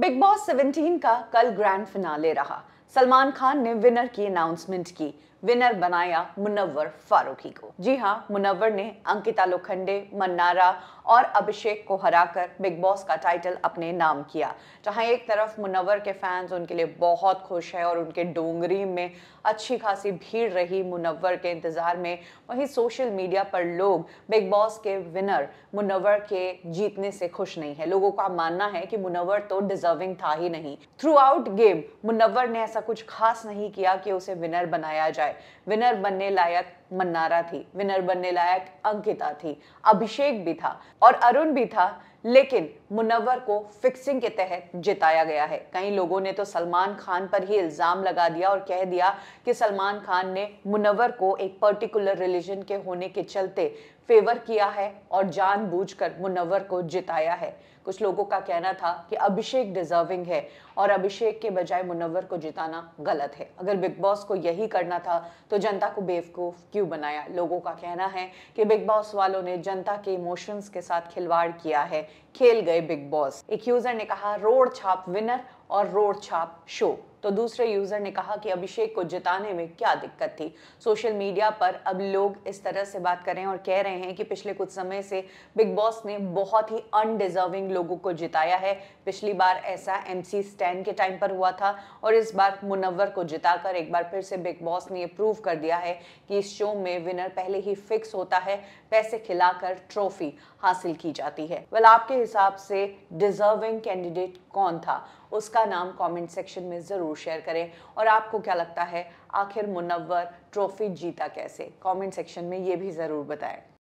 big boss 17 का कल grand finale रहा सलमान खान ने विनर की अनाउंसमेंट की विनर बनाया मुनव्वर फारूकी को जी हाँ मुनव्वर ने अंकिता लोखंडे मन्नारा और अभिषेक को हराकर बिग बॉस का टाइटल अपने नाम किया जहाँ एक तरफ मुनव्वर के फैंस उनके लिए बहुत खुश है और उनके डोंगरी में अच्छी खासी भीड़ रही मुनव्वर के इंतज़ार में वहीं सोशल मीडिया पर लोग बिग बॉस के विनर मुनव्वर के जीतने से खुश नहीं है लोगों का मानना है कि मुनव्वर तो डिजर्विंग था ही नहीं थ्रू आउट गेम मुनव्वर ने ऐसा कुछ खास नहीं किया कि उसे विनर बनाया जाए जाए विनर बनने लायक मन्नारा थी विनर बनने लायक अंकिता थी अभिषेक भी था और अरुण भी था लेकिन मुनवर को फिक्सिंग के तहत जिताया गया है कई लोगों ने तो सलमान खान पर ही इल्ज़ाम लगा दिया और कह दिया कि सलमान खान ने मुनवर को एक पर्टिकुलर रिलीजन के होने के चलते फेवर किया है और जानबूझकर मुनवर को जिताया है कुछ लोगों का कहना था कि अभिषेक डिजर्विंग है और अभिषेक के बजाय मुनवर को जिताना गलत है अगर बिग बॉस को यही करना था तो जनता को बेवकूफ़ क्यों बनाया लोगों का कहना है कि बिग बॉस वालों ने जनता के इमोशंस के साथ खिलवाड़ किया है खेल गए बिग बॉस एक यूजर ने कहा रोड छाप विनर और रोड छाप शो तो दूसरे यूजर ने कहा कि अभिषेक को जिताने में क्या दिक्कत थी सोशल मीडिया पर अब लोग इस तरह से बात कर रहे हैं और कह रहे हैं कि पिछले कुछ समय से बिग बॉस ने बहुत ही अनडिजर्विंग लोगों को जिताया है पिछली बार ऐसा एम सी के टाइम पर हुआ था और इस बार मुनवर को जिताकर एक बार फिर से बिग बॉस ने ये प्रूव कर दिया है कि इस शो में विनर पहले ही फिक्स होता है पैसे खिलाकर ट्रॉफी हासिल की जाती है वेल आपके हिसाब से डिजर्विंग कैंडिडेट कौन था उसका नाम कमेंट सेक्शन में ज़रूर शेयर करें और आपको क्या लगता है आखिर मुनवर ट्रॉफ़ी जीता कैसे कमेंट सेक्शन में ये भी ज़रूर बताएं